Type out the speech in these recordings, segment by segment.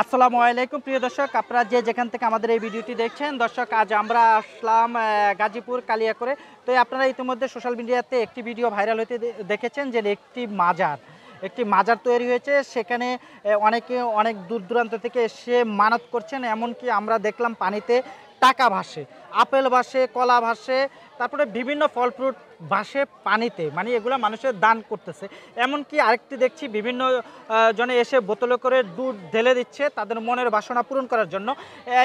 আসসালামু আলাইকুম প্রিয় দর্শক আপনারা যে যেখান থেকে আমাদের এই ভিডিওটি দেখছেন দর্শক আজ আমরা আসলাম গাজীপুর কালিয়া করে তো আপনারা ইতিমধ্যে সোশ্যাল মিডিয়াতে একটি ভিডিও ভাইরাল হতে দেখেছেন যে একটি মাজার একটি মাজার তৈরি হয়েছে সেখানে অনেকে অনেক দূর দূরান্ত থেকে এসে মানত করছেন এমনকি আমরা দেখলাম পানিতে টাকা ভাসে আপেল ভাসে কলা ভাসে তারপরে বিভিন্ন ফল ফ্রুট বাসে পানিতে মানে এগুলো মানুষের দান করতেছে এমনকি আরেকটি দেখছি বিভিন্ন জনে এসে বোতলে করে দুধ ঢেলে দিচ্ছে তাদের মনের বাসনা পূরণ করার জন্য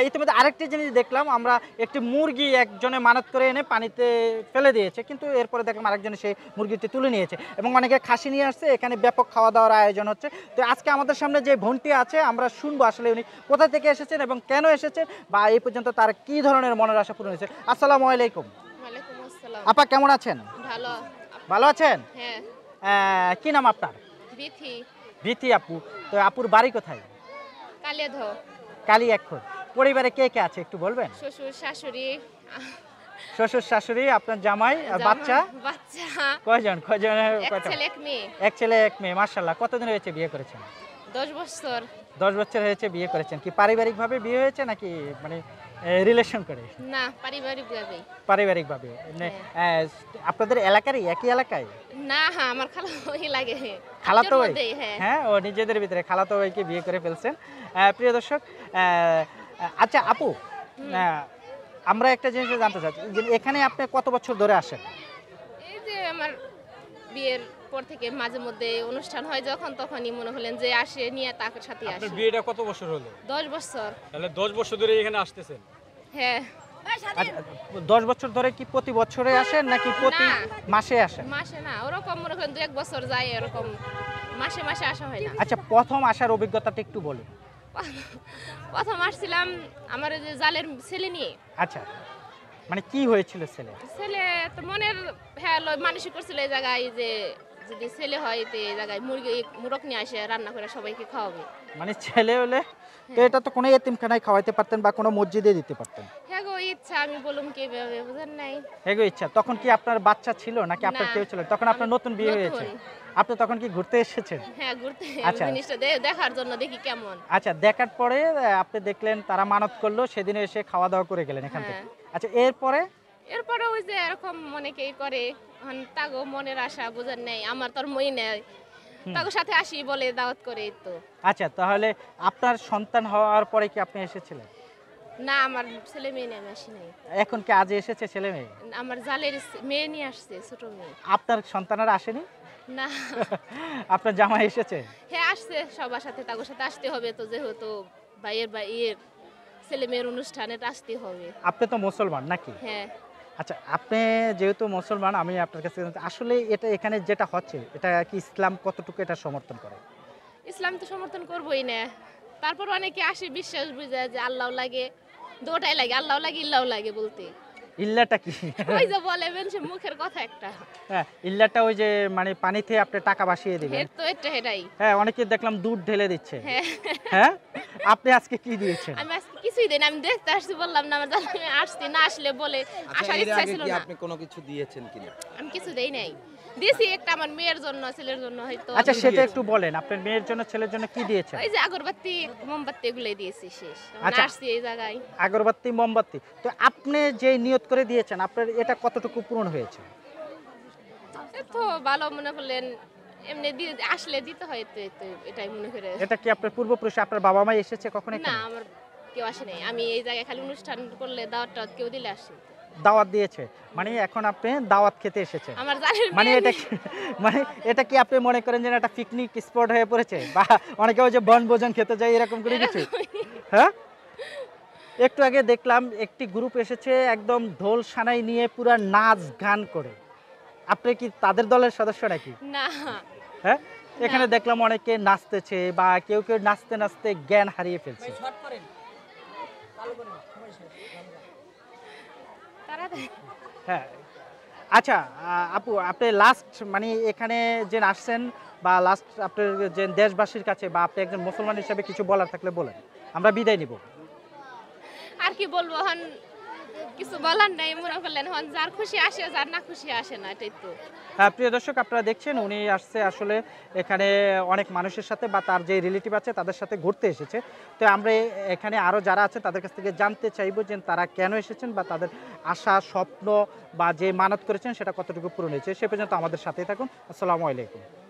ইতিমধ্যে আরেকটি জিনিস দেখলাম আমরা একটি মুরগি একজনে মানত করে এনে পানিতে ফেলে দিয়েছে কিন্তু এরপরে দেখলাম আরেকজনে সেই মুরগিটি তুলে নিয়েছে এবং অনেকে খাসি নিয়ে আসছে এখানে ব্যাপক খাওয়া দাওয়ার আয়োজন হচ্ছে তো আজকে আমাদের সামনে যে ভন্টি আছে আমরা শুনবো আসলে উনি কোথা থেকে এসেছেন এবং কেন এসেছেন বা এই পর্যন্ত তার কি ধরনের মনের আশা পূরণ হয়েছে আসসালামু আলাইকুম আপা কেমন আছেন ভালো ভালো আছেন হ্যাঁ কি নাম আপনার বিথি বিথি আপু তো আপুর বাড়ি কোথায় কালিয়াধ কালী এখন পরিবারে কে কে আছে একটু বলবেন শ্বশুর শাশুড়ি শ্বশুর শাশুড়ি আপনার জামাই আর বাচ্চা বাচ্চা কয়জন কয়জন এক ছেলে এক মেয়ে এক ছেলে এক মেয়ে মাশাআল্লাহ কতদিন হয়েছে বিয়ে করেছেন দশ বছর দশ বছর হয়েছে বিয়ে করেছেন কি পারিবারিকভাবে বিয়ে হয়েছে নাকি মানে রিলেশন করে না পারিবারিকভাবে পারিবারিকভাবে মানে, হ্যাঁ। আপনাদের এলাকারই একই এলাকায় না হ্যাঁ আমার খালা ওই লাগে খালাতো ভাই হ্যাঁ।, হ্যাঁ ও নিজেদের ভিতরে খালাতো ভাইকে বিয়ে করে ফেলছেন প্রিয় দর্শক আচ্ছা আপু আমরা একটা জিনিস জানতে চাচ্ছি এখানে আপনি কত বছর ধরে আসেন এই যে আমার বিয়ের পর থেকে মাঝে মধ্যে অনুষ্ঠান হয় যখন তখনই মনে হলেন যে আসে নিয়ে তার সাথে আসে বিয়েটা কত বছর হলো দশ বছর তাহলে দশ বছর ধরে এখানে আসতেছেন হ্যাঁ বছর ধরে কি প্রতি বছরে আসেন নাকি প্রতি মাসে আসেন মাসে না ওরকম মনে করেন দু এক বছর যায় এরকম মাসে মাসে আসা হয় না আচ্ছা প্রথম আসার অভিজ্ঞতাটা একটু বলুন প্রথম আসছিলাম আমার ওই যে জালের ছেলে নিয়ে আচ্ছা মানে কি হয়েছিল ছেলে ছেলে তো মনের হ্যাঁ লো- মানসিক করছিল এই জায়গায় যে যদি ছেলে হয় এই জায়গায় মুরগি মুরগ নিয়ে আসে রান্না করে সবাইকে খাওয়াবে মানে ছেলে হলে হ্যাঁ। তো এটা তো কোনো এতিমখানায় খাওয়াইতে পারতেন বা কোনো মসজিদে দিতে পারতেন হ্যাঁ ইচ্ছা আমি ভাবে নাই হ্যাঁ গো ইচ্ছা তখন কি আপনার বাচ্চা ছিল নাকি আপনার কেউ ছিল তখন আপনার নতুন বিয়ে আপনি তখন কি ঘুরতে এসেছেন হ্যাঁ ঘুরতে আচ্ছা দেখার জন্য দেখি কেমন আচ্ছা দেখার পরে আপনি দেখলেন তারা মানত করলো সেদিন এসে খাওয়া দাওয়া করে গেলেন এখান থেকে আচ্ছা এরপরে এরপরে ওই যে এরকম অনেকেই করে তাগো মনের আশা বুঝার নেই আমার তোর মই নেই তাগো সাথে আসি বলে দাওয়াত করে তো আচ্ছা তাহলে আপনার সন্তান হওয়ার পরে কি আপনি এসেছিলেন না আমার ছেলে মেয়ে নেই আসি নাই এখন কি আজ এসেছে ছেলে মেয়ে আমার জালের মেয়ে নিয়ে আসছে ছোট মেয়ে আপনার সন্তান আর আসেনি না আপনার জামাই এসেছে হ্যাঁ আসছে সবার সাথে তাগোর সাথে আসতে হবে তো যেহেতু ভাইয়ের ভাইয়ের ছেলে মেয়ের অনুষ্ঠানে আসতে হবে আপনি তো মুসলমান নাকি হ্যাঁ আচ্ছা আপনি যেহেতু মুসলমান আমি আপনার কাছে আসলে এটা এখানে যেটা হচ্ছে এটা কি ইসলাম কতটুকু এটা সমর্থন করে ইসলাম তো সমর্থন করবোই না তারপর অনেকে আসে বিশ্বাস বুঝায় যে আল্লাহ লাগে দুটাই লাগে আল্লাহ লাগে ইল্লাহ লাগে বলতে ইল্লাটা কি ওই যে বলে সে মুখের কথা একটা হ্যাঁ ইল্লাটা ওই যে মানে পানিতে আপনি টাকা ভাসিয়ে দিবেন তো এটা হেটাই হ্যাঁ অনেকে দেখলাম দুধ ঢেলে দিচ্ছে হ্যাঁ, হ্যাঁ? আপনি আজকে কি দিয়েছেন আমি আজকে কিছুই আমি দেখতে আসছি বললাম না আমার দাদা আসছি না আসলে বলে আচ্ছা, আসার ইচ্ছা ছিল না আপনি কোনো কিছু দিয়েছেন কিনা আমি কিছু দেই নাই দিয়েছি একটা আমার মেয়ের জন্য ছেলের জন্য হয়তো আচ্ছা সেটা একটু বলেন আপনার মেয়ের জন্য ছেলের জন্য কি দিয়েছেন যে আগরবাতি মোমবাতি এগুলাই দিয়েছি শেষ আচ্ছা আসছি এই জায়গায় আগরবাতি মোমবাতি তো আপনি যে নিয়ত করে দিয়েছেন আপনার এটা কতটুকু পূরণ হয়েছে তো ভালো মনে করলেন এমনি আসলে দিতে হয় তো এটাই মনে করে এটা কি আপনার পূর্বপুরুষ আপনার বাবা মা এসেছে কখনো না আমার কেউ আসে নাই আমি এই জায়গায় খালি অনুষ্ঠান করলে দাওয়াত কেউ দিলে আসে দাওয়াত দিয়েছে মানে এখন আপনি দাওয়াত খেতে এসেছে আমার জানেন মানে এটা মানে এটা কি আপনি মনে করেন যে এটা পিকনিক স্পট হয়ে পড়েছে বা অনেকে ওই যে বনভোজন খেতে যায় এরকম করে কিছু হ্যাঁ একটু আগে দেখলাম একটি গ্রুপ এসেছে একদম ঢোল সানাই নিয়ে পুরো নাচ গান করে আপনি কি তাদের দলের সদস্য নাকি না হ্যাঁ এখানে দেখলাম অনেকে নাচতেছে বা কেউ কেউ নাচতে নাচতে জ্ঞান হারিয়ে ফেলছে হ্যাঁ আচ্ছা আপু আপনি লাস্ট মানে এখানে যে আসছেন বা লাস্ট আপনার যে দেশবাসীর কাছে বা আপনি একজন মুসলমান হিসেবে কিছু বলার থাকলে বলেন আমরা বিদায় নিব আর কি বলবো কিছু বলার নাই মনে করলেন হন যার খুশি আসে যার না খুশি আসে না এটাই তো হ্যাঁ প্রিয় দর্শক আপনারা দেখছেন উনি আসছে আসলে এখানে অনেক মানুষের সাথে বা তার যে রিলেটিভ আছে তাদের সাথে ঘুরতে এসেছে তো আমরা এখানে আরও যারা আছে তাদের কাছ থেকে জানতে চাইব যে তারা কেন এসেছেন বা তাদের আশা স্বপ্ন বা যে মানত করেছেন সেটা কতটুকু পূরণ হয়েছে সে পর্যন্ত আমাদের সাথেই থাকুন আসসালামু আলাইকুম